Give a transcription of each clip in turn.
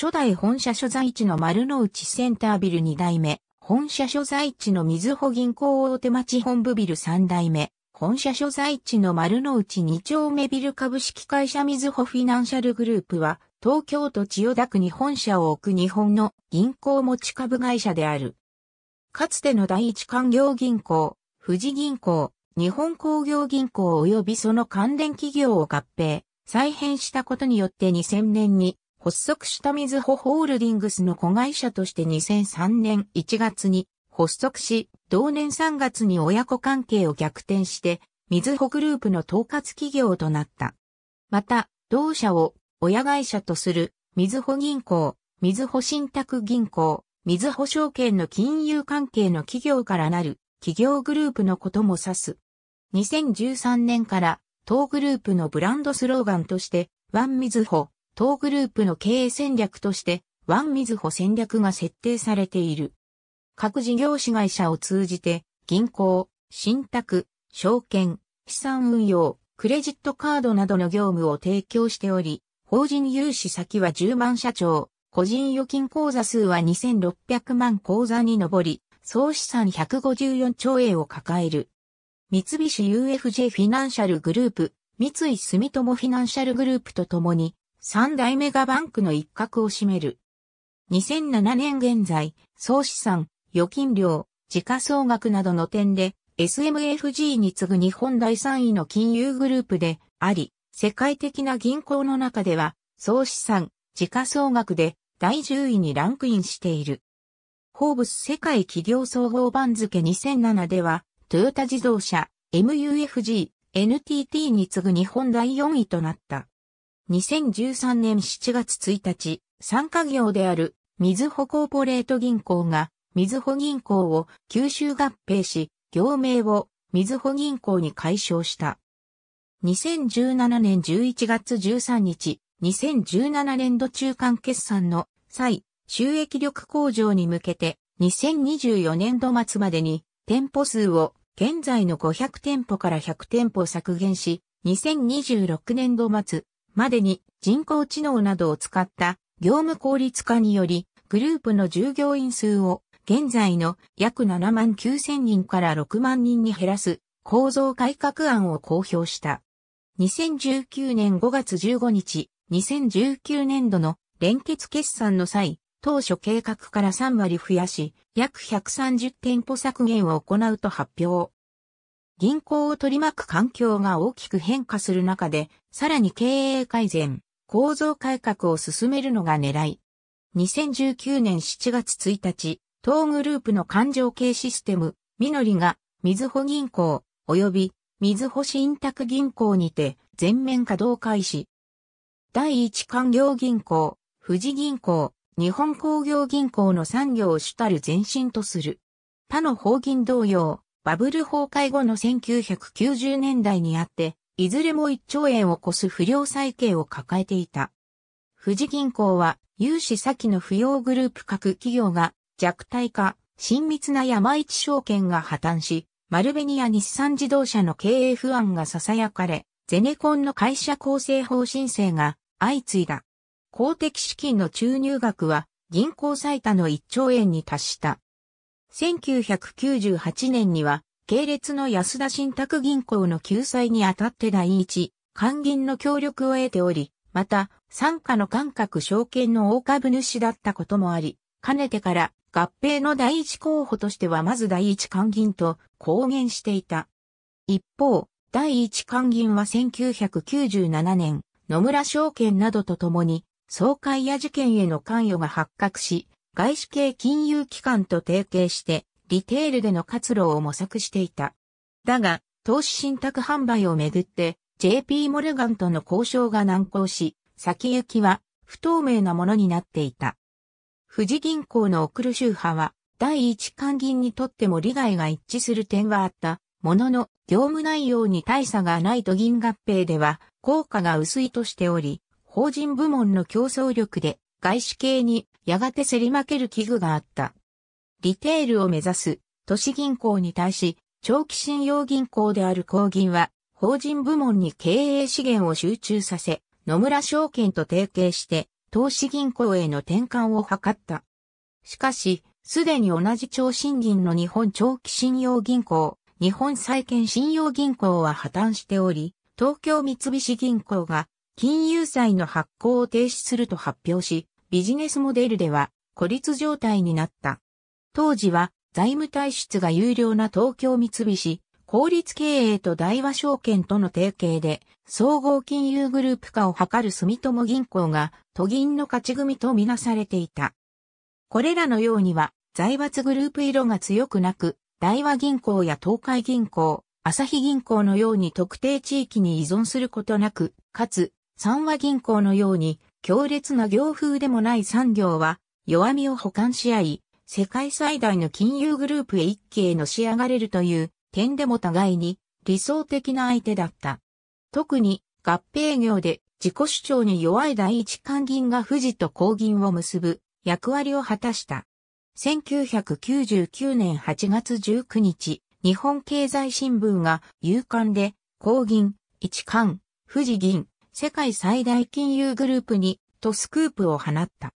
初代本社所在地の丸の内センタービル2代目、本社所在地のみずほ銀行大手町本部ビル3代目、本社所在地の丸の内2丁目ビル株式会社みずほフィナンシャルグループは、東京都千代田区に本社を置く日本の銀行持ち株会社である。かつての第一官業銀行、富士銀行、日本工業銀行及びその関連企業を合併、再編したことによって2000年に発足したみずほホールディングスの子会社として2003年1月に発足し、同年3月に親子関係を逆転して、みずほグループの統括企業となった。また、同社を親会社とする、みずほ銀行、みずほ信託銀行、みずほ証券の金融関係の企業からなる企業グループのことも指す。2013年から当グループのブランドスローガンとして、ワン水ズ当グループの経営戦略として、ワンミズホ戦略が設定されている。各事業子会社を通じて、銀行、信託、証券、資産運用、クレジットカードなどの業務を提供しており、法人融資先は10万社長、個人預金口座数は2600万口座に上り、総資産154兆円を抱える。三菱 UFJ フィナンシャルグループ、三井住友フィナンシャルグループとともに、三大メガバンクの一角を占める。2007年現在、総資産、預金量、時価総額などの点で、SMFG に次ぐ日本第3位の金融グループであり、世界的な銀行の中では、総資産、時価総額で第10位にランクインしている。ホーブス世界企業総合番付2007では、トヨタ自動車、MUFG、NTT に次ぐ日本第4位となった。2013年7月1日、参加業である、水保コーポレート銀行が、水保銀行を吸収合併し、業名を水保銀行に解消した。2017年11月13日、2017年度中間決算の際、収益力向上に向けて、2024年度末までに店舗数を現在の500店舗から100店舗削減し、2026年度末、までに人工知能などを使った業務効率化により、グループの従業員数を現在の約7万9千人から6万人に減らす構造改革案を公表した。2019年5月15日、2019年度の連結決算の際、当初計画から3割増やし、約130店舗削減を行うと発表。銀行を取り巻く環境が大きく変化する中で、さらに経営改善、構造改革を進めるのが狙い。2019年7月1日、東グループの環状系システム、みのりが、みずほ銀行、及び、みずほ信託銀行にて、全面稼働開始。第一環業銀行、富士銀行、日本工業銀行の産業を主たる前身とする。他の法銀同様、バブル崩壊後の1990年代にあって、いずれも1兆円を超す不良債権を抱えていた。富士銀行は、融資先の不要グループ各企業が弱体化、親密な山一証券が破綻し、丸紅や日産自動車の経営不安が囁かれ、ゼネコンの会社構成法申請が相次いだ。公的資金の注入額は銀行最多の1兆円に達した。1998年には、系列の安田信託銀行の救済にあたって第一、官銀の協力を得ており、また、参加の感覚証券の大株主だったこともあり、かねてから合併の第一候補としてはまず第一官銀と公言していた。一方、第一官銀は1997年、野村証券などとともに、総会や事件への関与が発覚し、外資系金融機関と提携して、リテールでの活路を模索していた。だが、投資信託販売をめぐって、JP モルガンとの交渉が難航し、先行きは不透明なものになっていた。富士銀行の送る周波は、第一関銀にとっても利害が一致する点はあった。ものの、業務内容に大差がないと銀合併では、効果が薄いとしており、法人部門の競争力で、外資系にやがて競り負ける危惧があった。リテールを目指す都市銀行に対し、長期信用銀行である公銀は、法人部門に経営資源を集中させ、野村証券と提携して、投資銀行への転換を図った。しかし、すでに同じ超新銀の日本長期信用銀行、日本債券信用銀行は破綻しており、東京三菱銀行が金融債の発行を停止すると発表し、ビジネスモデルでは孤立状態になった。当時は財務体質が有料な東京三菱、公立経営と大和証券との提携で、総合金融グループ化を図る住友銀行が都銀の勝ち組とみなされていた。これらのようには、財閥グループ色が強くなく、大和銀行や東海銀行、朝日銀行のように特定地域に依存することなく、かつ、三和銀行のように強烈な業風でもない産業は、弱みを補完し合い、世界最大の金融グループへ一気へのし上がれるという点でも互いに理想的な相手だった。特に合併業で自己主張に弱い第一官銀が富士と公銀を結ぶ役割を果たした。1999年8月19日、日本経済新聞が有刊で、公銀、一官、富士銀、世界最大金融グループに、とスクープを放った。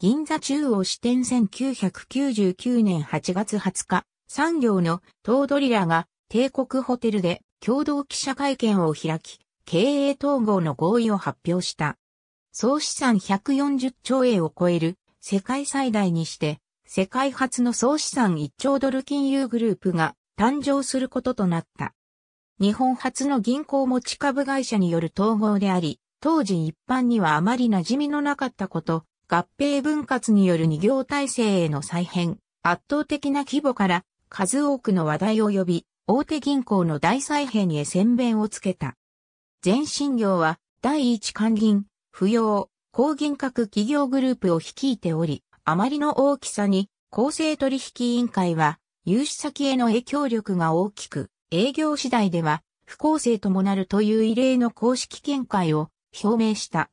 銀座中央支店1999年8月20日、産業の東ドリラが帝国ホテルで共同記者会見を開き、経営統合の合意を発表した。総資産140兆円を超える世界最大にして、世界初の総資産1兆ドル金融グループが誕生することとなった。日本初の銀行持ち株会社による統合であり、当時一般にはあまり馴染みのなかったこと、合併分割による二行体制への再編、圧倒的な規模から数多くの話題を呼び、大手銀行の大再編へ宣弁をつけた。全信業は第一官銀、不要、高銀閣企業グループを率いており、あまりの大きさに公正取引委員会は融資先への影響力が大きく、営業次第では不公正ともなるという異例の公式見解を表明した。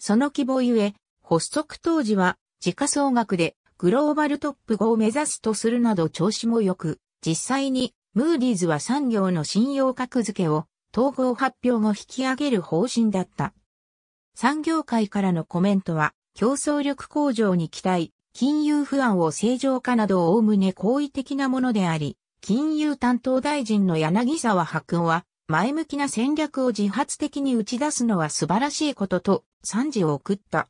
その規模ゆえ、発足当時は時価総額でグローバルトップ5を目指すとするなど調子も良く、実際にムーディーズは産業の信用格付けを統合発表後引き上げる方針だった。産業界からのコメントは競争力向上に期待、金融不安を正常化などをおおむね好意的なものであり、金融担当大臣の柳沢白夫は、前向きな戦略を自発的に打ち出すのは素晴らしいことと、賛辞を送った。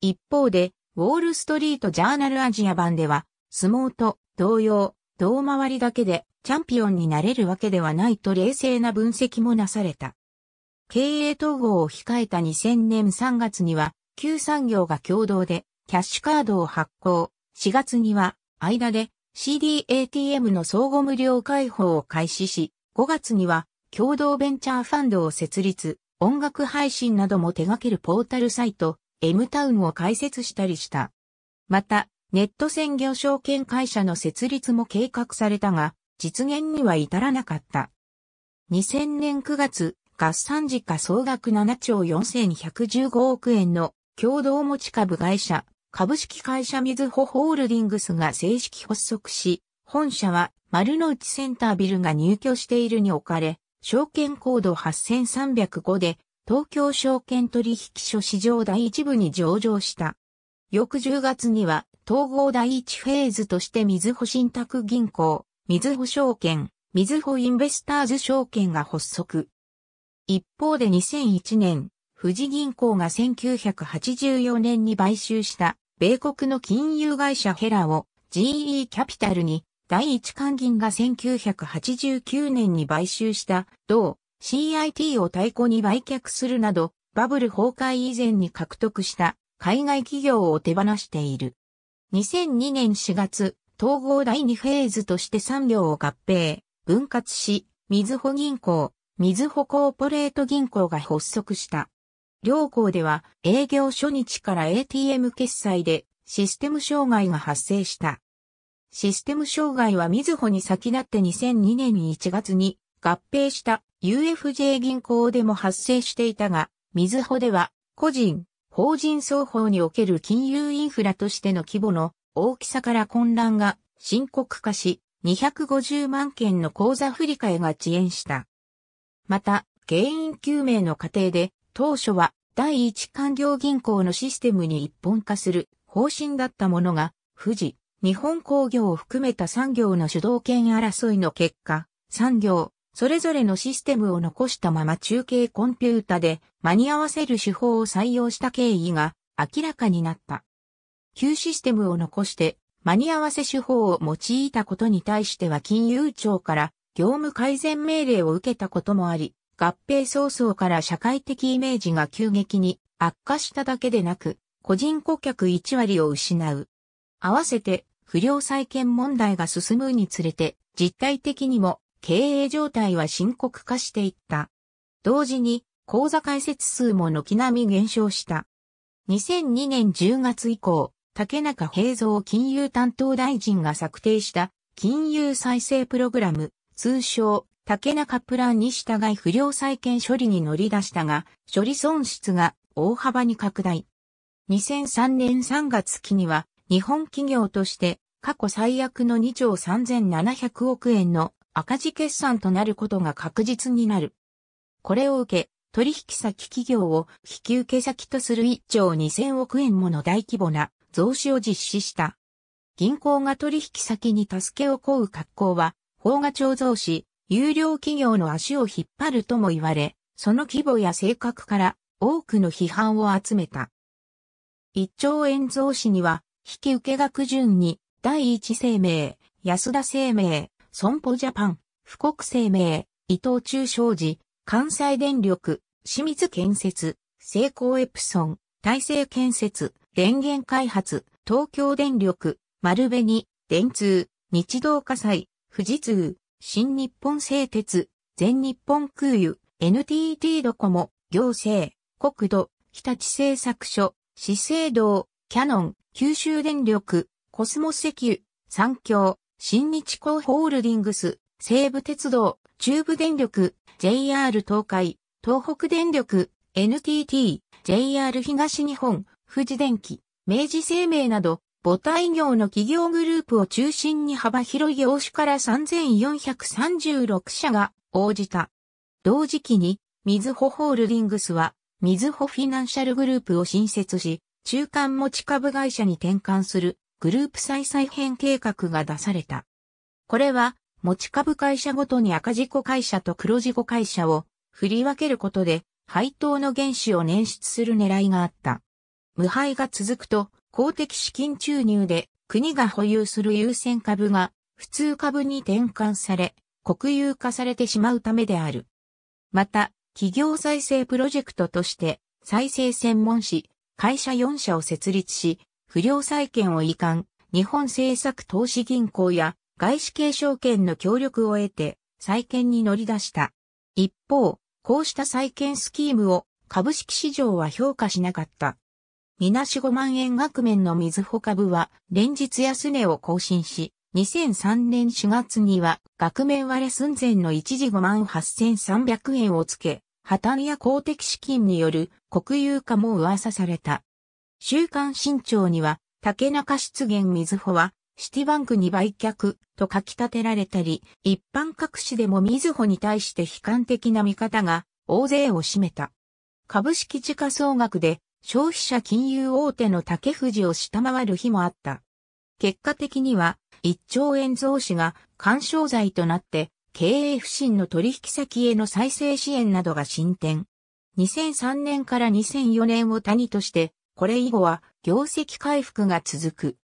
一方で、ウォールストリートジャーナルアジア版では、相撲と同様、同回りだけでチャンピオンになれるわけではないと冷静な分析もなされた。経営統合を控えた2000年3月には、旧産業が共同でキャッシュカードを発行、4月には間で CDATM の相互無料開放を開始し、5月には共同ベンチャーファンドを設立、音楽配信なども手掛けるポータルサイト、M タウンを開設したりした。また、ネット専業証券会社の設立も計画されたが、実現には至らなかった。2000年9月、合算時価総額7兆4115億円の共同持ち株会社、株式会社水穂ホールディングスが正式発足し、本社は丸の内センタービルが入居しているに置かれ、証券コード8305で東京証券取引所市場第一部に上場した。翌10月には統合第一フェーズとして水穂信託銀行、水穂証券、水穂インベスターズ証券が発足。一方で2001年、富士銀行が1984年に買収した米国の金融会社ヘラを GE キャピタルに第一関銀が1989年に買収した同 CIT を対抗に売却するなどバブル崩壊以前に獲得した海外企業を手放している。2002年4月、統合第2フェーズとして産業を合併、分割し、水穂銀行、水穂コーポレート銀行が発足した。両校では営業初日から ATM 決済でシステム障害が発生した。システム障害は水穂に先立って2002年1月に合併した UFJ 銀行でも発生していたが、水穂では個人、法人双方における金融インフラとしての規模の大きさから混乱が深刻化し、250万件の口座振替が遅延した。また、原因究明の過程で当初は第一官業銀行のシステムに一本化する方針だったものが、富士、日本工業を含めた産業の主導権争いの結果、産業、それぞれのシステムを残したまま中継コンピュータで間に合わせる手法を採用した経緯が明らかになった。旧システムを残して間に合わせ手法を用いたことに対しては金融庁から業務改善命令を受けたこともあり、合併早々から社会的イメージが急激に悪化しただけでなく、個人顧客1割を失う。合わせて、不良債権問題が進むにつれて、実態的にも経営状態は深刻化していった。同時に、口座開設数も軒並み減少した。2002年10月以降、竹中平蔵金融担当大臣が策定した金融再生プログラム、通称竹中プランに従い不良債権処理に乗り出したが、処理損失が大幅に拡大。2003年3月期には、日本企業として過去最悪の2兆3700億円の赤字決算となることが確実になる。これを受け、取引先企業を引き受け先とする1兆2000億円もの大規模な増資を実施した。銀行が取引先に助けを請う格好は、法が調増し、有料企業の足を引っ張るとも言われ、その規模や性格から多くの批判を集めた。一兆円増資には、引き受け額順に、第一生命、安田生命、損保ジャパン、富国生命、伊藤忠商事、関西電力、清水建設、成功エプソン、大成建設、電源開発、東京電力、丸紅、電通、日動火災、富士通、新日本製鉄、全日本空輸、NTT ドコモ、行政、国土、日立製作所、資生堂、キャノン、九州電力、コスモ石油、産業、新日港ホールディングス、西武鉄道、中部電力、JR 東海、東北電力、NTT、JR 東日本、富士電機、明治生命など母体業の企業グループを中心に幅広い業種から3436社が応じた。同時期に、水穂ホールディングスは、水穂フィナンシャルグループを新設し、中間持ち株会社に転換するグループ再再編計画が出された。これは、持ち株会社ごとに赤字子会社と黒字子会社を振り分けることで、配当の原資を捻出する狙いがあった。無敗が続くと、公的資金注入で国が保有する優先株が普通株に転換され、国有化されてしまうためである。また、企業再生プロジェクトとして再生専門誌、会社4社を設立し、不良債権を移管、日本政策投資銀行や外資系証券の協力を得て、再建に乗り出した。一方、こうした再建スキームを株式市場は評価しなかった。みなし5万円額面の水穂株は連日安値を更新し、2003年4月には額面割れ寸前の一時5万8300円をつけ、破綻や公的資金による国有化も噂された。週刊新潮には、竹中出現水穂は、シティバンクに売却と書き立てられたり、一般各紙でも水穂に対して悲観的な見方が大勢を占めた。株式時価総額で消費者金融大手の竹藤を下回る日もあった。結果的には、1兆円増資が干渉罪となって、経営不振の取引先への再生支援などが進展。2003年から2004年を谷として、これ以後は業績回復が続く。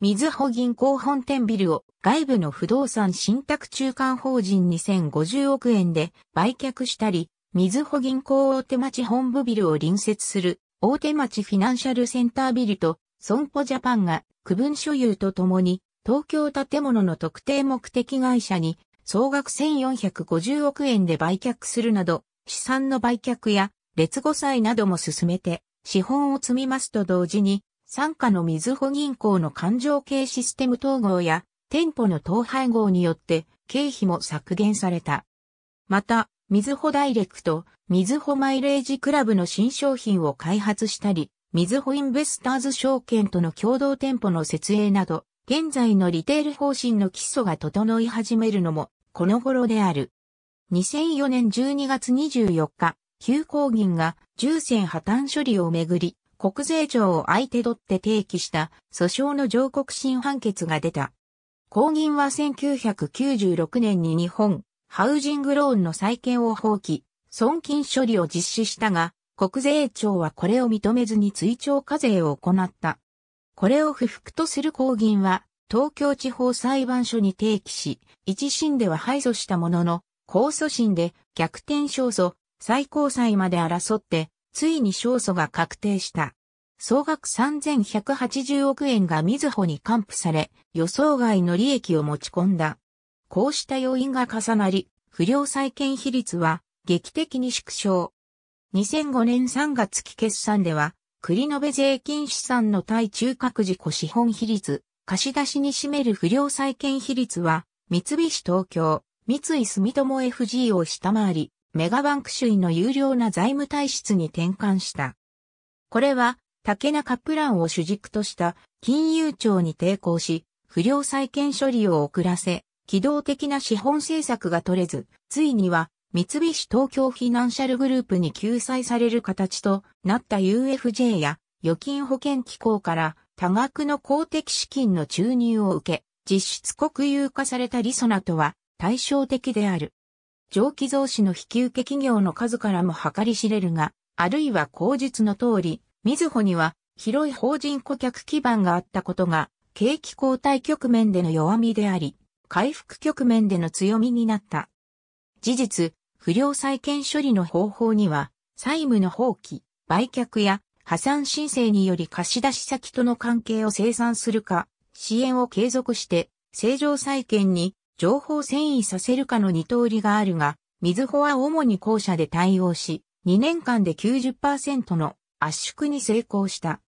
水穂銀行本店ビルを外部の不動産信託中間法人2050億円で売却したり、水穂銀行大手町本部ビルを隣接する大手町フィナンシャルセンタービルと損保ジャパンが区分所有とともに東京建物の特定目的会社に総額1450億円で売却するなど資産の売却や劣後債なども進めて資本を積みますと同時に傘下の水穂銀行の環状系システム統合や店舗の統廃合によって経費も削減された。また、水穂ダイレクト、水穂マイレージクラブの新商品を開発したり、水穂インベスターズ証券との共同店舗の設営など、現在のリテール方針の基礎が整い始めるのも、この頃である。2004年12月24日、旧公銀が重戦破綻処理をめぐり、国税庁を相手取って提起した訴訟の上告審判決が出た。公銀は1996年に日本ハウジングローンの再建を放棄、損金処理を実施したが、国税庁はこれを認めずに追徴課税を行った。これを不服とする公銀は、東京地方裁判所に提起し、一審では敗訴したものの、控訴審で逆転勝訴、最高裁まで争って、ついに勝訴が確定した。総額3180億円がみずほに還付され、予想外の利益を持ち込んだ。こうした要因が重なり、不良債権比率は劇的に縮小。2005年3月期決算では、繰延税金資産の対中核自己資本比率、貸出しに占める不良債権比率は、三菱東京、三井住友 FG を下回り、メガバンク主位の有料な財務体質に転換した。これは、竹中プランを主軸とした金融庁に抵抗し、不良債権処理を遅らせ、機動的な資本政策が取れず、ついには三菱東京フィナンシャルグループに救済される形となった UFJ や預金保険機構から多額の公的資金の注入を受け、実質国有化されたリソナとは対照的である。上記増資の引き受け企業の数からも計り知れるが、あるいは口述の通り、水穂には広い法人顧客基盤があったことが、景気交代局面での弱みであり、回復局面での強みになった。事実、不良債権処理の方法には、債務の放棄、売却や破産申請により貸し出し先との関係を清算するか、支援を継続して正常債権に情報遷移させるかの二通りがあるが、みずほは主に後者で対応し、2年間で90%の圧縮に成功した。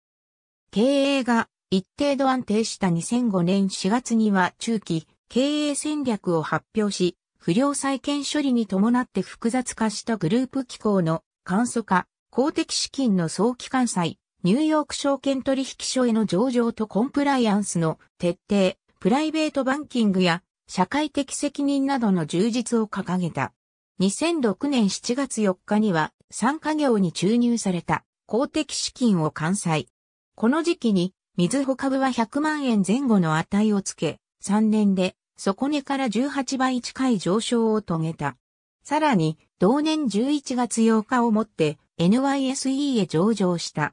経営が一定度安定した2005年4月には中期経営戦略を発表し、不良債権処理に伴って複雑化したグループ機構の簡素化、公的資金の早期関西、ニューヨーク証券取引所への上場とコンプライアンスの徹底、プライベートバンキングや社会的責任などの充実を掲げた。2006年7月4日には、参加業に注入された公的資金を完済。この時期に、水穂株は100万円前後の値をつけ、3年で、底値から18倍近い上昇を遂げた。さらに、同年11月8日をもって NYSE へ上場した。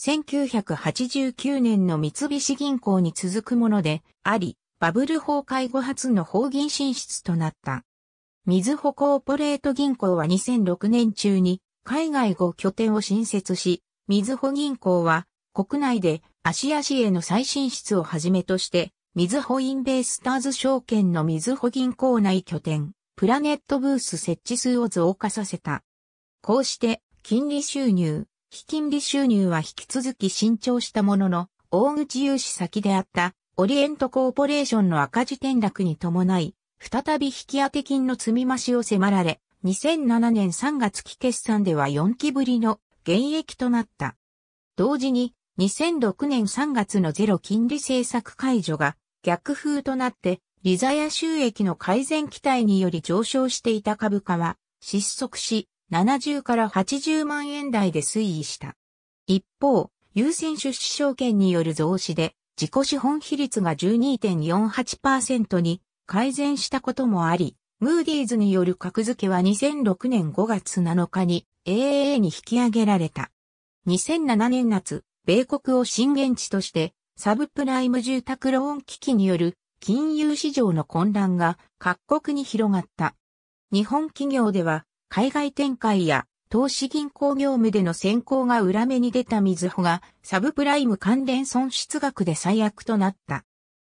1989年の三菱銀行に続くものであり、バブル崩壊後初の法銀進出となった。みずほコーポレート銀行は2006年中に海外後拠点を新設し、みずほ銀行は国内で足足への再進出をはじめとして水保インベースターズ証券の水保銀行内拠点、プラネットブース設置数を増加させた。こうして、金利収入、非金利収入は引き続き伸長したものの、大口融資先であったオリエントコーポレーションの赤字転落に伴い、再び引き当て金の積み増しを迫られ、2007年3月期決算では4期ぶりの減益となった。同時に、2006年3月のゼロ金利政策解除が逆風となって、リザヤ収益の改善期待により上昇していた株価は失速し、70から80万円台で推移した。一方、優先出資証券による増資で、自己資本比率が12.48%に改善したこともあり、ムーディーズによる格付けは2006年5月7日に AAA に引き上げられた。2007年夏、米国を震源地としてサブプライム住宅ローン危機による金融市場の混乱が各国に広がった。日本企業では海外展開や投資銀行業務での先行が裏目に出た水穂がサブプライム関連損失額で最悪となった。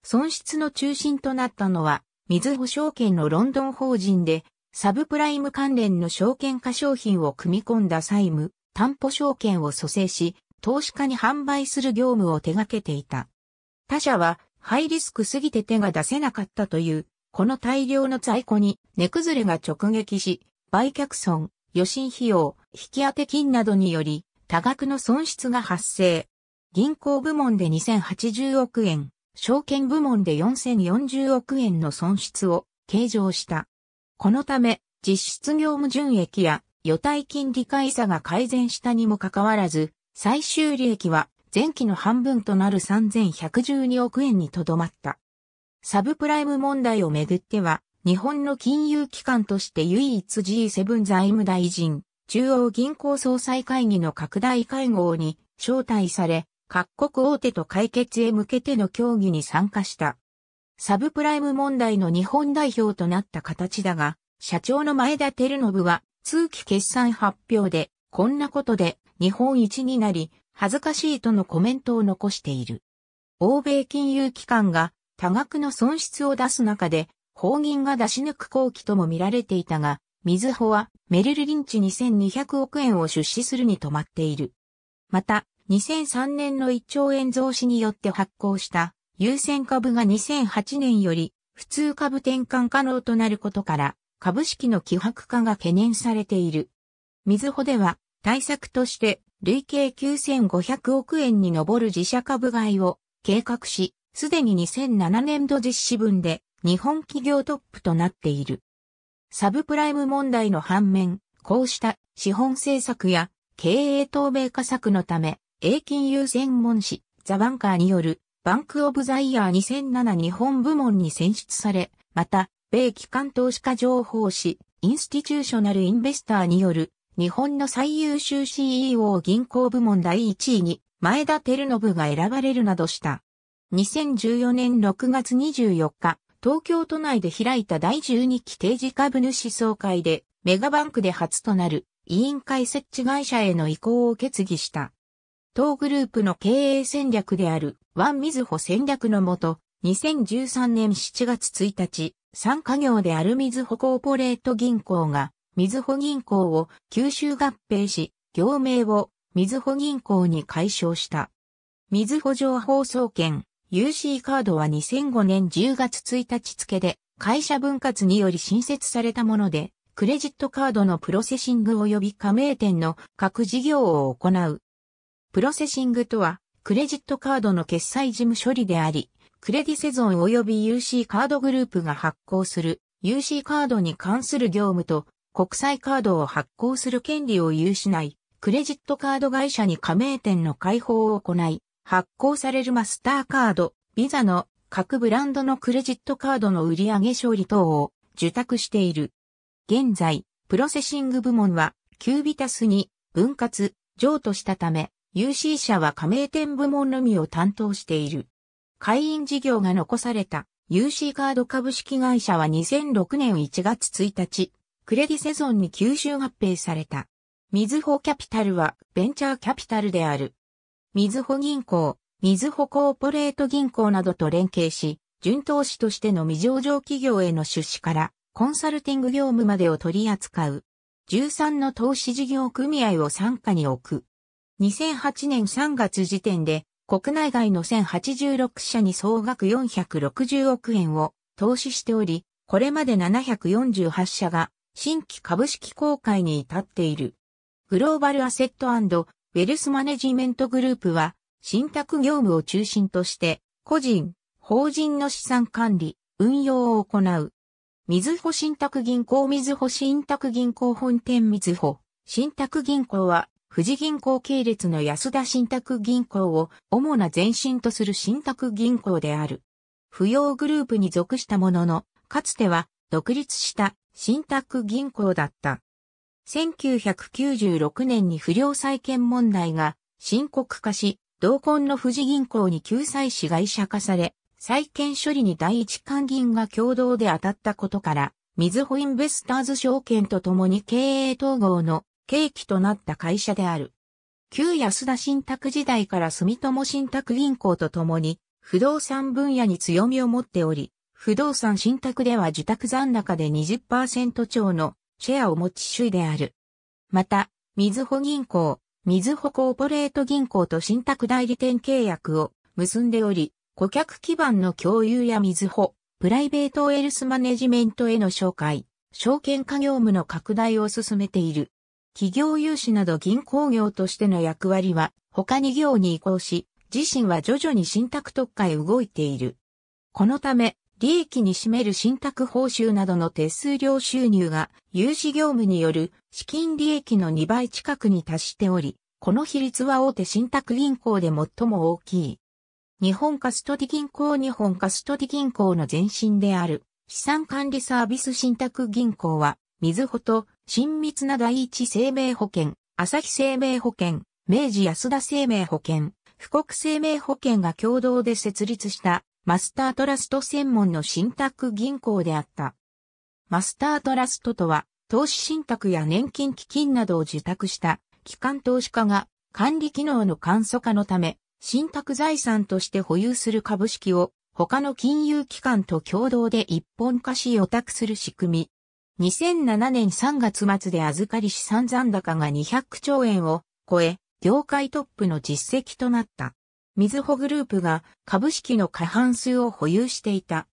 損失の中心となったのは水穂証券のロンドン法人でサブプライム関連の証券化商品を組み込んだ債務、担保証券を蘇生し、投資家に販売する業務を手掛けていた。他社はハイリスクすぎて手が出せなかったという、この大量の在庫に値崩れが直撃し、売却損、余震費用、引き当て金などにより多額の損失が発生。銀行部門で2080億円、証券部門で4040億円の損失を計上した。このため、実質業務純益や予対金利回差が改善したにもかかわらず、最終利益は前期の半分となる3112億円にとどまった。サブプライム問題をめぐっては、日本の金融機関として唯一 G7 財務大臣、中央銀行総裁会議の拡大会合に招待され、各国大手と解決へ向けての協議に参加した。サブプライム問題の日本代表となった形だが、社長の前田照信は、通期決算発表で、こんなことで日本一になり、恥ずかしいとのコメントを残している。欧米金融機関が多額の損失を出す中で、法銀が出し抜く好機とも見られていたが、水穂はメルルリンチ2200億円を出資するに止まっている。また、2003年の1兆円増資によって発行した優先株が2008年より普通株転換可能となることから株式の希薄化が懸念されている。水穂では対策として、累計9500億円に上る自社株買いを計画し、すでに2007年度実施分で日本企業トップとなっている。サブプライム問題の反面、こうした資本政策や経営透明化策のため、英金融専門誌ザ・バンカーによるバンク・オブ・ザ・イヤー2007日本部門に選出され、また、米機関投資家情報誌インスティチューショナル・インベスターによる日本の最優秀 CEO 銀行部門第1位に前田照信が選ばれるなどした。2014年6月24日、東京都内で開いた第12期定時株主総会で、メガバンクで初となる委員会設置会社への移行を決議した。当グループの経営戦略であるワン・ミズホ戦略のもと、2013年7月1日、参加業であるミズホコーポレート銀行が水穂銀行を吸収合併し、業名を水穂銀行に解消した。水穂情報総研 UC カードは2005年10月1日付で会社分割により新設されたもので、クレジットカードのプロセシング及び加盟店の各事業を行う。プロセシングとは、クレジットカードの決済事務処理であり、クレディセゾン及び UC カードグループが発行する UC カードに関する業務と国際カードを発行する権利を有しない、クレジットカード会社に加盟店の開放を行い、発行されるマスターカード、ビザの各ブランドのクレジットカードの売上勝利等を受託している。現在、プロセッシング部門は、キュービタスに分割、譲渡したため、UC 社は加盟店部門のみを担当している。会員事業が残された UC カード株式会社は2006年1月1日、クレディセゾンに吸収合併された。水穂キャピタルはベンチャーキャピタルである。水穂銀行、水穂コーポレート銀行などと連携し、準投資としての未上場企業への出資からコンサルティング業務までを取り扱う。13の投資事業組合を参加に置く。2008年3月時点で国内外の1086社に総額460億円を投資しており、これまで748社が新規株式公開に至っている。グローバルアセットウェルスマネジメントグループは、信託業務を中心として、個人、法人の資産管理、運用を行う。水穂信託銀行水穂信託銀行本店水穂信託銀行は、富士銀行系列の安田信託銀行を主な前身とする信託銀行である。扶養グループに属したものの、かつては独立した信託銀行だった。1996年に不良債権問題が深刻化し、同梱の富士銀行に救済士外社者化され、債権処理に第一関銀が共同で当たったことから、水保インベスターズ証券と共に経営統合の契機となった会社である。旧安田信託時代から住友信託銀行と共に不動産分野に強みを持っており、不動産信託では受託残高で20%超のシェアを持ち主位である。また、水保銀行、水保コーポレート銀行と信託代理店契約を結んでおり、顧客基盤の共有や水保、プライベートエルスマネジメントへの紹介、証券化業務の拡大を進めている。企業融資など銀行業としての役割は他に業に移行し、自身は徐々に信託特化へ動いている。このため、利益に占める信託報酬などの手数料収入が融資業務による資金利益の2倍近くに達しており、この比率は大手信託銀行で最も大きい。日本カストディ銀行日本カストディ銀行の前身である資産管理サービス信託銀行は、水穂ほと親密な第一生命保険、朝日生命保険、明治安田生命保険、富国生命保険が共同で設立したマスタートラスト専門の信託銀行であった。マスタートラストとは、投資信託や年金基金などを受託した機関投資家が管理機能の簡素化のため、信託財産として保有する株式を他の金融機関と共同で一本化し予託する仕組み。2007年3月末で預かり資産残高が200兆円を超え、業界トップの実績となった。みずほグループが株式の過半数を保有していた。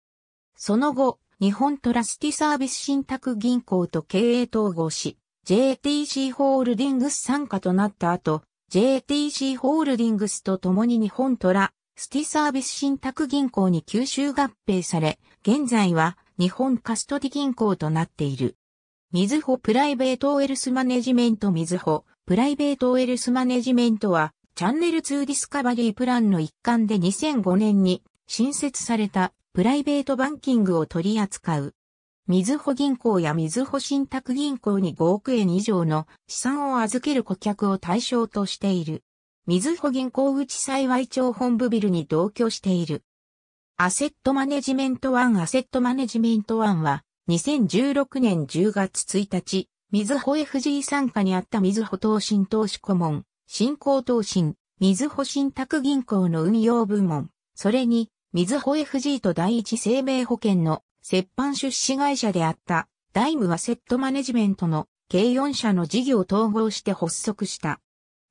その後、日本トラスティサービス信託銀行と経営統合し、JTC ホールディングス参加となった後、JTC ホールディングスと共に日本トラスティサービス信託銀行に吸収合併され、現在は日本カストディ銀行となっている。みずほプライベートウェルスマネジメントみずほプライベートウェルスマネジメントはチャンネル2ディスカバリープランの一環で2005年に新設されたプライベートバンキングを取り扱う。水穂銀行や水穂信託銀行に5億円以上の資産を預ける顧客を対象としている。水穂銀行内幸町本部ビルに同居している。アセットマネジメントワンアセットマネジメントワンは2016年10月1日、水穂 FG 参加にあった水穂投信投資顧問、新興投信、水保信託銀行の運用部門、それに、水保 FG と第一生命保険の折半出資会社であった、ダイムアセットマネジメントの計4社の事業統合して発足した。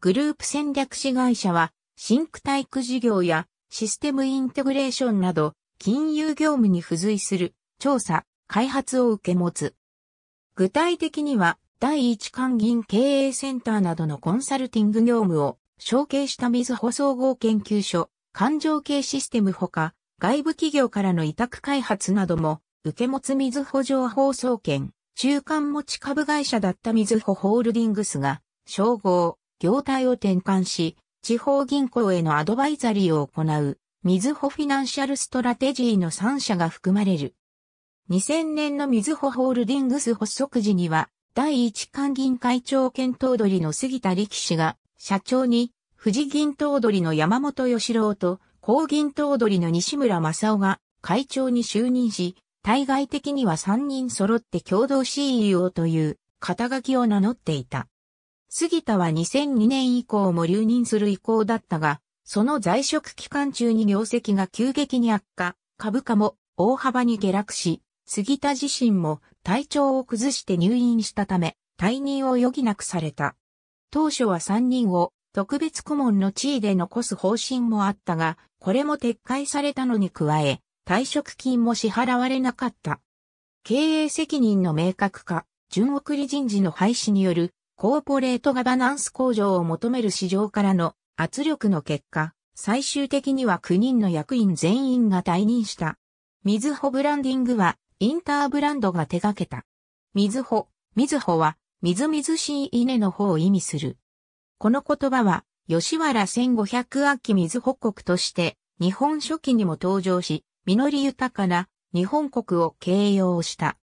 グループ戦略子会社は、シンクタイク事業やシステムインテグレーションなど、金融業務に付随する調査、開発を受け持つ。具体的には、第一関銀経営センターなどのコンサルティング業務を承継した水保総合研究所、環状系システムほか、外部企業からの委託開発なども、受け持つ水保情報総研、中間持ち株会社だった水保ホールディングスが、称号、業態を転換し、地方銀行へのアドバイザリーを行う、水保フィナンシャルストラテジーの3社が含まれる。2000年の水保ホールディングス発足時には、第一官銀会長兼頭取の杉田力士が、社長に、富士銀頭取の山本義郎と、高銀頭取の西村正夫が、会長に就任し、対外的には3人揃って共同 CEO という、肩書きを名乗っていた。杉田は2002年以降も留任する意向だったが、その在職期間中に業績が急激に悪化、株価も大幅に下落し、杉田自身も体調を崩して入院したため、退任を余儀なくされた。当初は3人を特別顧問の地位で残す方針もあったが、これも撤回されたのに加え、退職金も支払われなかった。経営責任の明確化、順送り人事の廃止によるコーポレートガバナンス向上を求める市場からの圧力の結果、最終的には9人の役員全員が退任した。水穂ブランディングはインターブランドが手掛けた。水穂、水穂は、みずみずしい稲の方を意味する。この言葉は、吉原1500秋水穂国として、日本初期にも登場し、実り豊かな日本国を形容した。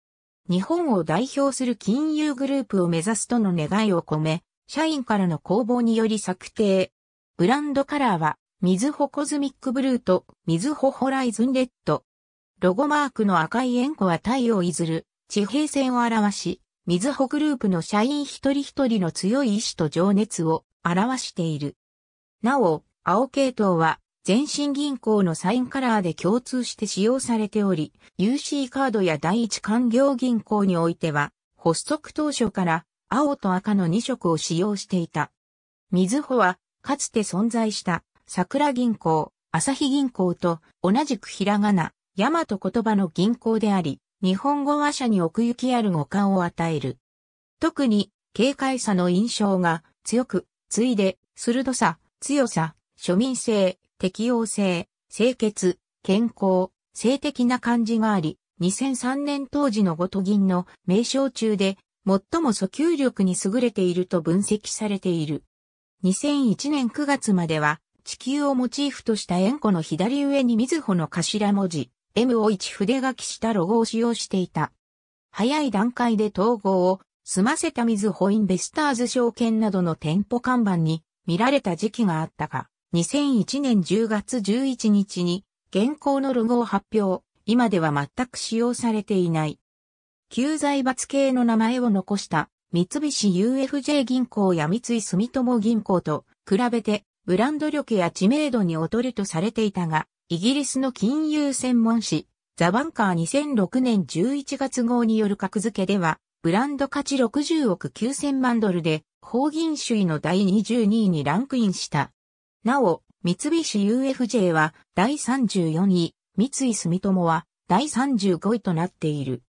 日本を代表する金融グループを目指すとの願いを込め、社員からの工房により策定。ブランドカラーは、水穂コズミックブルーと水穂ホライズンレッド。ロゴマークの赤い円弧は太陽いずる、地平線を表し、水穂グループの社員一人一人の強い意志と情熱を表している。なお、青系統は、全身銀行のサインカラーで共通して使用されており、UC カードや第一官業銀行においては、発足当初から青と赤の2色を使用していた。水穂は、かつて存在した桜銀行、朝日銀行と同じくひらがな、大和言葉の銀行であり、日本語話者に奥行きある語感を与える。特に、軽快さの印象が強く、ついで、鋭さ、強さ、庶民性、適応性、清潔、健康、性的な感じがあり、2003年当時のごと銀の名称中で、最も訴求力に優れていると分析されている。2001年9月までは、地球をモチーフとした円弧の左上にみずほの頭文字、M を一筆書きしたロゴを使用していた。早い段階で統合を済ませた水ホインベスターズ証券などの店舗看板に見られた時期があったが、2001年10月11日に現行のロゴを発表、今では全く使用されていない。旧財閥系の名前を残した三菱 UFJ 銀行や三井住友銀行と比べてブランド力や知名度に劣るとされていたが、イギリスの金融専門誌、ザ・バンカー2006年11月号による格付けでは、ブランド価値60億9000万ドルで、法銀主位の第22位にランクインした。なお、三菱 UFJ は第34位、三井住友は第35位となっている。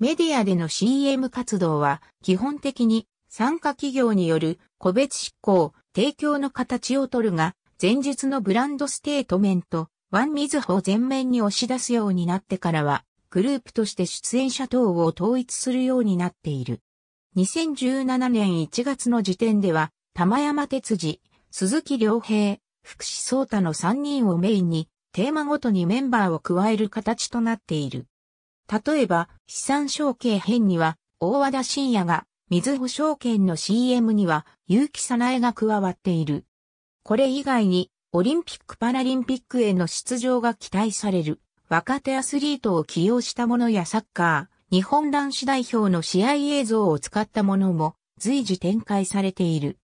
メディアでの CM 活動は基本的に参加企業による個別執行、提供の形をとるが、前述のブランドステートメント、ワンミズホを前面に押し出すようになってからは、グループとして出演者等を統一するようになっている。2017年1月の時点では、玉山哲司、鈴木良平、福士蒼太の3人をメインに、テーマごとにメンバーを加える形となっている。例えば、資産承継編には、大和田信也が、水保証券の CM には、結城さなえが加わっている。これ以外に、オリンピック・パラリンピックへの出場が期待される若手アスリートを起用したものやサッカー、日本男子代表の試合映像を使ったものも随時展開されている。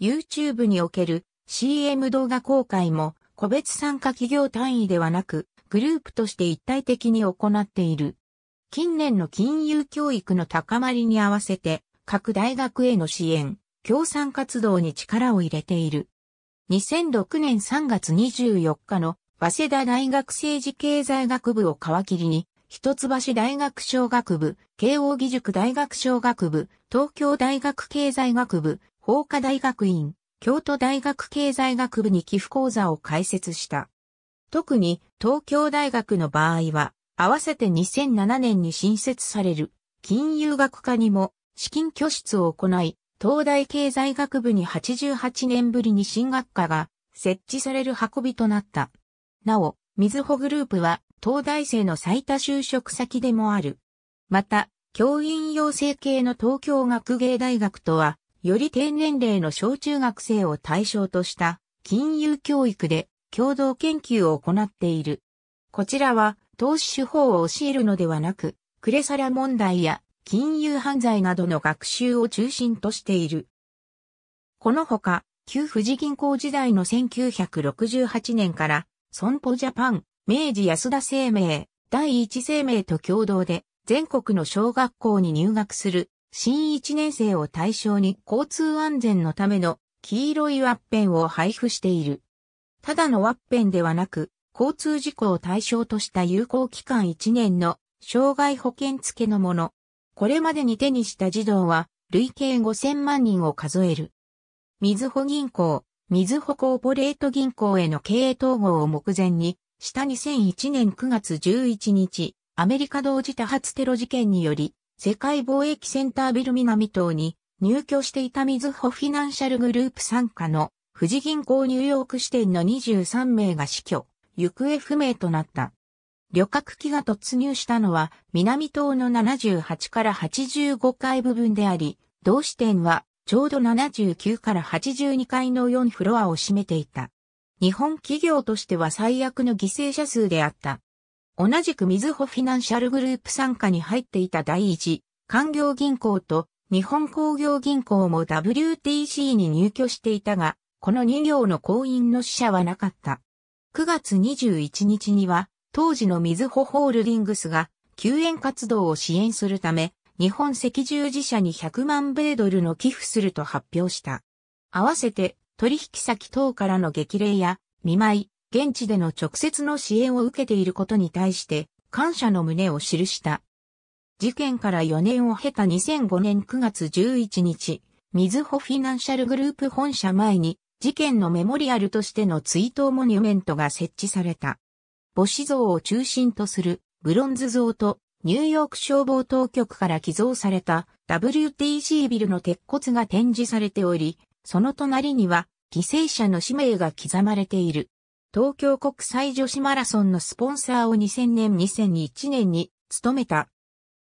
YouTube における CM 動画公開も個別参加企業単位ではなくグループとして一体的に行っている。近年の金融教育の高まりに合わせて各大学への支援、協賛活動に力を入れている。2006年3月24日の早稲田大学政治経済学部を皮切りに、一橋大学商学部、慶応義塾大学商学部、東京大学経済学部、法科大学院、京都大学経済学部に寄付講座を開設した。特に東京大学の場合は、合わせて2007年に新設される金融学科にも資金拠出を行い、東大経済学部に88年ぶりに新学科が設置される運びとなった。なお、水穂グループは東大生の最多就職先でもある。また、教員養成系の東京学芸大学とは、より低年齢の小中学生を対象とした金融教育で共同研究を行っている。こちらは投資手法を教えるのではなく、クレサラ問題や金融犯罪などの学習を中心としている。このほか、旧富士銀行時代の1968年から、損保ジャパン、明治安田生命、第一生命と共同で、全国の小学校に入学する、新一年生を対象に交通安全のための黄色いワッペンを配布している。ただのワッペンではなく、交通事故を対象とした有効期間1年の障害保険付けのもの、これまでに手にした児童は、累計5000万人を数える。みずほ銀行、みずほコーポレート銀行への経営統合を目前に、下2001年9月11日、アメリカ同時多発テロ事件により、世界貿易センタービル南島に入居していたみずほフィナンシャルグループ傘下の富士銀行ニューヨーク支店の23名が死去、行方不明となった。旅客機が突入したのは南東の78から85階部分であり、同支店はちょうど79から82階の4フロアを占めていた。日本企業としては最悪の犠牲者数であった。同じく水穂フィナンシャルグループ参加に入っていた第一、官業銀行と日本工業銀行も WTC に入居していたが、この2行の行員の死者はなかった。9月21日には、当時の水穂ホールディングスが救援活動を支援するため、日本赤十字社に100万米ドルの寄付すると発表した。合わせて取引先等からの激励や見舞い、現地での直接の支援を受けていることに対して感謝の旨を記した。事件から4年を経た2005年9月11日、水穂フィナンシャルグループ本社前に事件のメモリアルとしての追悼モニュメントが設置された。母子像を中心とするブロンズ像とニューヨーク消防当局から寄贈された WTC ビルの鉄骨が展示されており、その隣には犠牲者の氏名が刻まれている。東京国際女子マラソンのスポンサーを2000年2001年に務めた。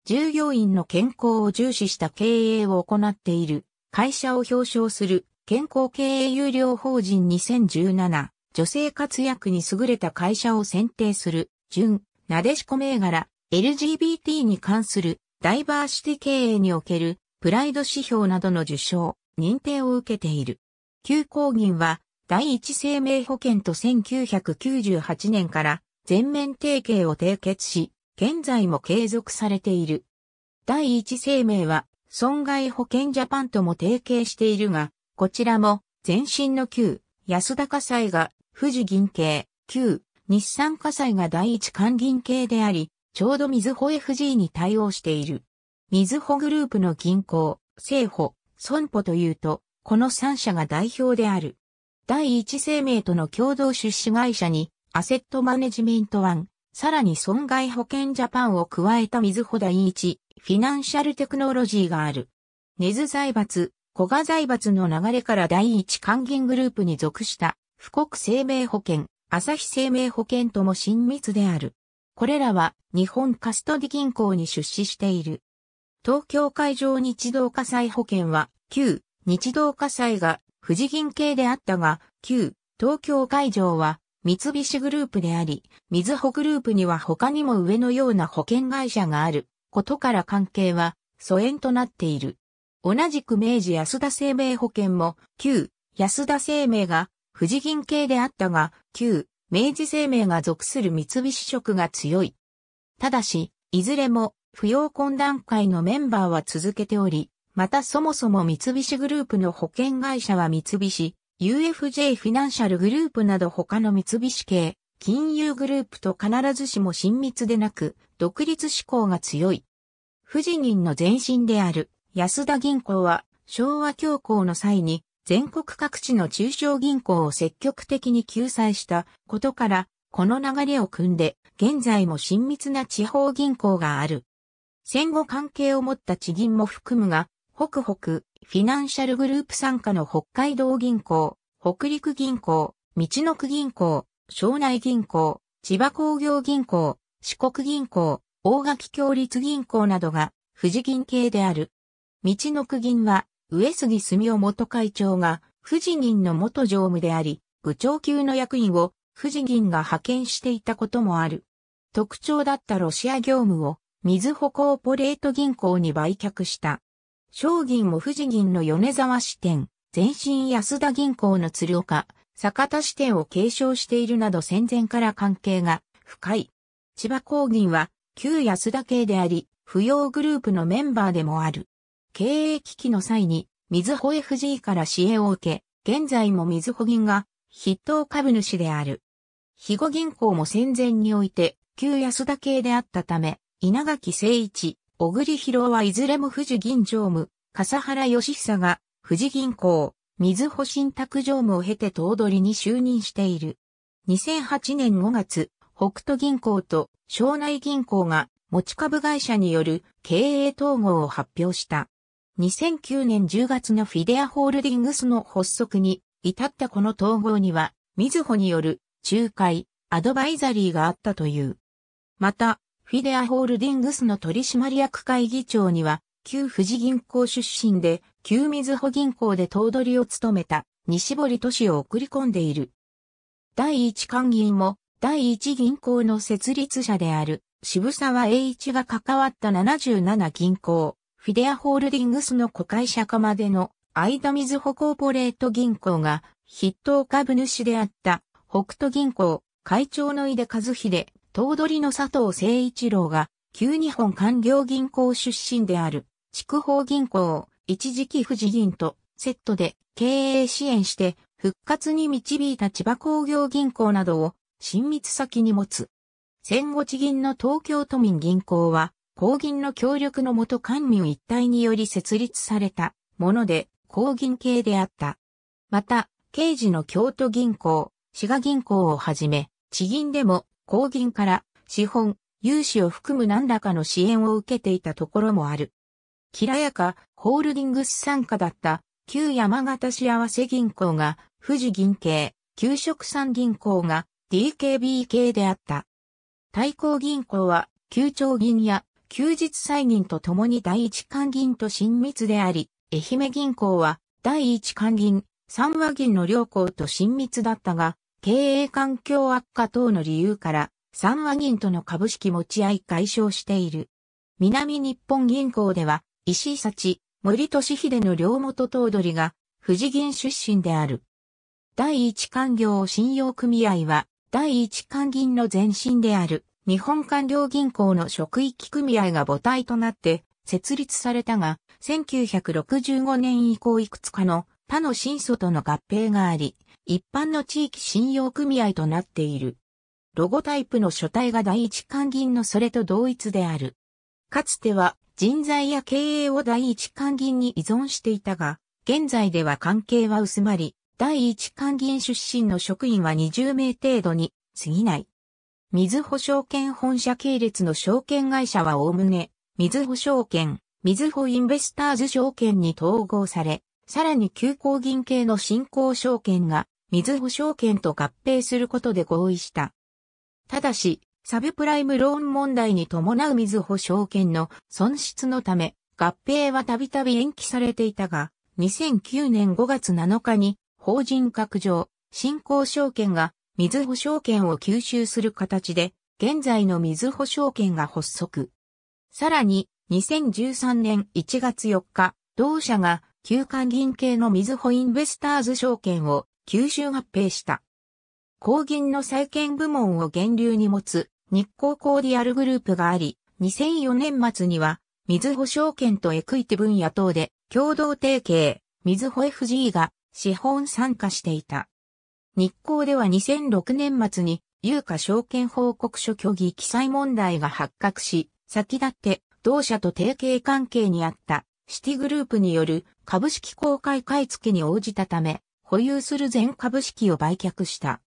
従業員の健康を重視した経営を行っている会社を表彰する健康経営有料法人2017女性活躍に優れた会社を選定する、準、なでしこ銘柄、LGBT に関するダイバーシティ経営におけるプライド指標などの受賞、認定を受けている。旧工銀は第一生命保険と1998年から全面提携を締結し、現在も継続されている。第一生命は損害保険ジャパンとも提携しているが、こちらも前身の旧安高債が富士銀系、旧、日産火災が第一管銀系であり、ちょうど水穂 FG に対応している。水穂グループの銀行、生保、損保というと、この三社が代表である。第一生命との共同出資会社に、アセットマネジメントワン、さらに損害保険ジャパンを加えた水穂第一、フィナンシャルテクノロジーがある。根津財閥、古賀財閥の流れから第一関銀グループに属した富国生命保険、朝日生命保険とも親密である。これらは日本カストディ銀行に出資している。東京海上日動火災保険は、旧日動火災が富士銀系であったが、旧東京海上は三菱グループであり、水穂グループには他にも上のような保険会社があることから関係は疎遠となっている。同じく明治安田生命保険も旧安田生命が富士銀系であったが、旧、明治生命が属する三菱色が強い。ただし、いずれも、扶養懇談会のメンバーは続けており、またそもそも三菱グループの保険会社は三菱、UFJ フィナンシャルグループなど他の三菱系、金融グループと必ずしも親密でなく、独立志向が強い。富士銀の前身である安田銀行は昭和恐慌の際に全国各地の中小銀行を積極的に救済したことから、この流れを組んで、現在も親密な地方銀行がある。戦後関係を持った地銀も含むが、北北、フィナンシャルグループ傘下の北海道銀行、北陸銀行、道の区銀行、庄内銀行、千葉工業銀行、四国銀行、大垣共立銀行などが、富士銀系である。道の区銀は、上杉澄夫元会長が、富士銀の元常務であり、部長級の役員を富士銀が派遣していたこともある。特徴だったロシア業務を、水穂コーポレート銀行に売却した。商銀も富士銀の米沢支店、前身安田銀行の鶴岡、坂田支店を継承しているなど戦前から関係が深い。千葉工銀は旧安田系であり、扶養グループのメンバーでもある。経営危機の際に、水穂 FG から支援を受け、現在も水穂銀が筆頭株主である。肥後銀行も戦前において、旧安田系であったため、稲垣誠一、小栗広はいずれも富士銀常務、笠原義久が富士銀行、水穂信託常務を経て頭取に就任している。2008年5月、北斗銀行と庄内銀行が持ち株会社による経営統合を発表した。2009年10月のフィデアホールディングスの発足に至ったこの統合には、みずほによる仲介、アドバイザリーがあったという。また、フィデアホールディングスの取締役会議長には、旧富士銀行出身で、旧みずほ銀行で頭取を務めた西堀都市を送り込んでいる。第一官銀も、第一銀行の設立者である渋沢栄一が関わった77銀行。フィデアホールディングスの子会社化までの間水穂コーポレート銀行が筆頭株主であった北斗銀行会長の井出和秀、頭取の佐藤誠一郎が旧日本官僚銀行出身である筑豊銀行を一時期富士銀とセットで経営支援して復活に導いた千葉工業銀行などを親密先に持つ。戦後地銀の東京都民銀行は公銀の協力のもと官民一体により設立されたもので、公銀系であった。また、刑事の京都銀行、滋賀銀行をはじめ、地銀でも公銀から資本、融資を含む何らかの支援を受けていたところもある。きらやかホールディングス参加だった旧山形幸せ銀行が富士銀系、旧食産銀行が DKB 系であった。対抗銀行は旧長銀や休日債銀と共に第一関銀と親密であり、愛媛銀行は第一関銀、三和銀の両行と親密だったが、経営環境悪化等の理由から三和銀との株式持ち合い解消している。南日本銀行では、石井幸、森俊秀の両元頭取が、富士銀出身である。第一官業信用組合は、第一官銀の前身である。日本官僚銀行の職域組合が母体となって設立されたが、1965年以降いくつかの他の新祖との合併があり、一般の地域信用組合となっている。ロゴタイプの書体が第一官銀のそれと同一である。かつては人材や経営を第一官銀に依存していたが、現在では関係は薄まり、第一官銀出身の職員は20名程度に過ぎない。水保証券本社系列の証券会社はおおむね、水保証券、水保インベスターズ証券に統合され、さらに急行銀系の新興証券が、水保証券と合併することで合意した。ただし、サブプライムローン問題に伴う水保証券の損失のため、合併はたびたび延期されていたが、2009年5月7日に法人拡上、新興証券が水保証券を吸収する形で、現在の水保証券が発足。さらに、2013年1月4日、同社が、旧館銀系の水保インベスターズ証券を吸収合併した。公銀の債券部門を源流に持つ日光コーディアルグループがあり、2004年末には、水保証券とエクイティ分野等で共同提携、水保 FG が資本参加していた。日光では2006年末に、有価証券報告書虚偽記載問題が発覚し、先立って同社と提携関係にあったシティグループによる株式公開買い付けに応じたため、保有する全株式を売却した。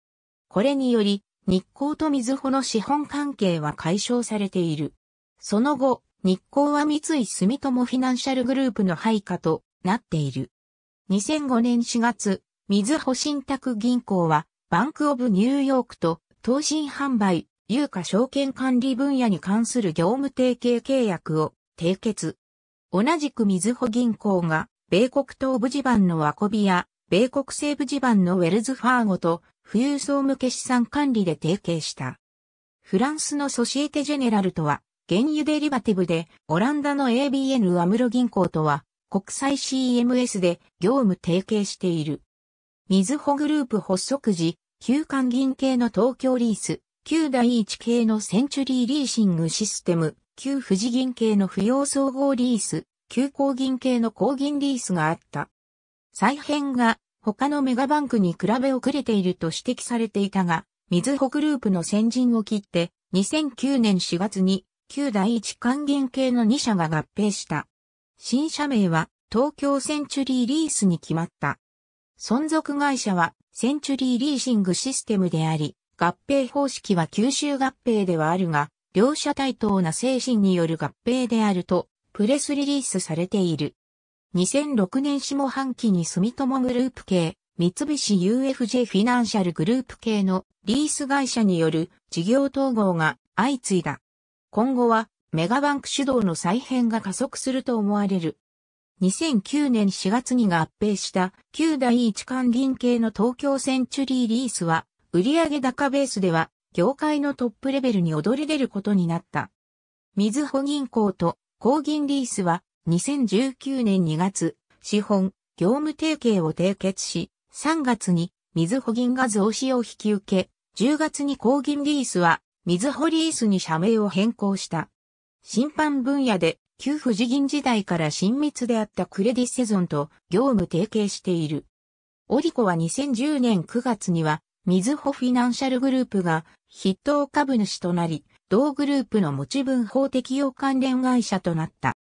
これにより、日光とみずほの資本関係は解消されている。その後、日光は三井住友フィナンシャルグループの配下となっている。2005年4月、水保信託銀行は、バンクオブニューヨークと、投信販売、有価証券管理分野に関する業務提携契約を締結。同じく水保銀行が、米国東部地盤のワコビや、米国西部地盤のウェルズファーゴと、富裕層向け資産管理で提携した。フランスのソシエテ・ジェネラルとは、原油デリバティブで、オランダの ABN アムロ銀行とは、国際 CMS で業務提携している。水穂グループ発足時、旧館銀系の東京リース、旧第一系のセンチュリーリーシングシステム、旧富士銀系の扶養総合リース、旧高銀系の高銀リースがあった。再編が他のメガバンクに比べ遅れていると指摘されていたが、水穂グループの先陣を切って、2009年4月に旧第一還銀系の2社が合併した。新社名は東京センチュリーリースに決まった。存続会社はセンチュリーリーシングシステムであり、合併方式は吸収合併ではあるが、両者対等な精神による合併であると、プレスリリースされている。2006年下半期に住友グループ系、三菱 UFJ フィナンシャルグループ系のリース会社による事業統合が相次いだ。今後はメガバンク主導の再編が加速すると思われる2009年4月に合併した旧第一管銀系の東京センチュリーリースは売上高ベースでは業界のトップレベルに躍り出ることになった。水穂銀行と高銀リースは2019年2月資本業務提携を締結し3月に水穂銀が増資を引き受け10月に高銀リースは水穂リースに社名を変更した。審判分野で旧富士銀時代から親密であったクレディセゾンと業務提携している。オリコは2010年9月には、みずほフィナンシャルグループが筆頭株主となり、同グループの持ち分法適用関連会社となった。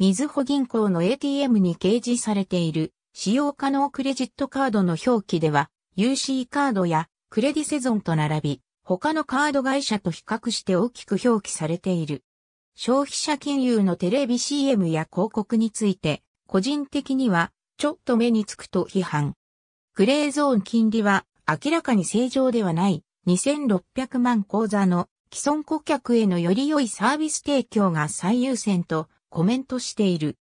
みずほ銀行の ATM に掲示されている使用可能クレジットカードの表記では、UC カードやクレディセゾンと並び、他のカード会社と比較して大きく表記されている。消費者金融のテレビ CM や広告について、個人的には、ちょっと目につくと批判。グレーゾーン金利は、明らかに正常ではない、2600万口座の既存顧客へのより良いサービス提供が最優先とコメントしている。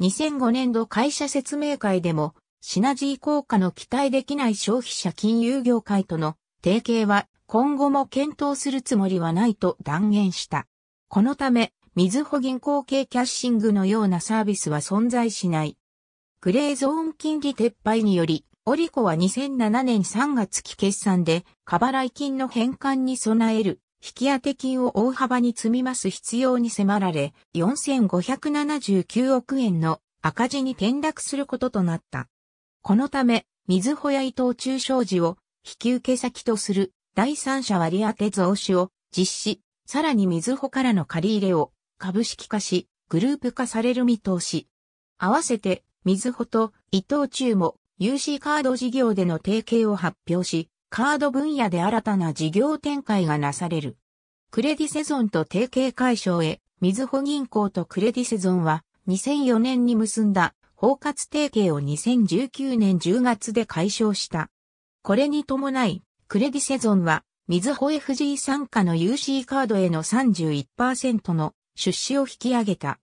2005年度会社説明会でも、シナジー効果の期待できない消費者金融業界との提携は今後も検討するつもりはないと断言した。このため、水保銀行系キャッシングのようなサービスは存在しない。グレーゾーン金利撤廃により、オリコは2007年3月期決算で、過払い金の返還に備える、引当金を大幅に積み増す必要に迫られ、4579億円の赤字に転落することとなった。このため、水保や伊藤中商事を引き受け先とする第三者割当増資を実施、さらに水穂からの借り入れを株式化し、グループ化される見通し。合わせて、水穂と伊藤忠も UC カード事業での提携を発表し、カード分野で新たな事業展開がなされる。クレディセゾンと提携解消へ、水穂銀行とクレディセゾンは2004年に結んだ包括提携を2019年10月で解消した。これに伴い、クレディセゾンは水穂 FG 参加の UC カードへの31%の出資を引き上げた。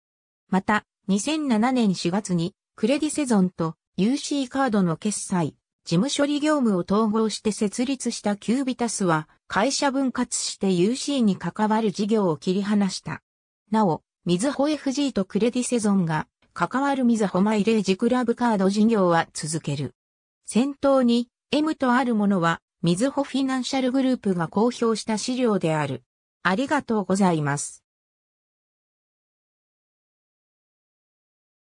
また、2007年4月にクレディセゾンと UC カードの決済、事務処理業務を統合して設立したキュービタスは会社分割して UC に関わる事業を切り離した。なお、水穂 FG とクレディセゾンが関わる水穂マイレージクラブカード事業は続ける。先頭に M とあるものはみずほフィナンシャルグループが公表した資料である。ありがとうございます。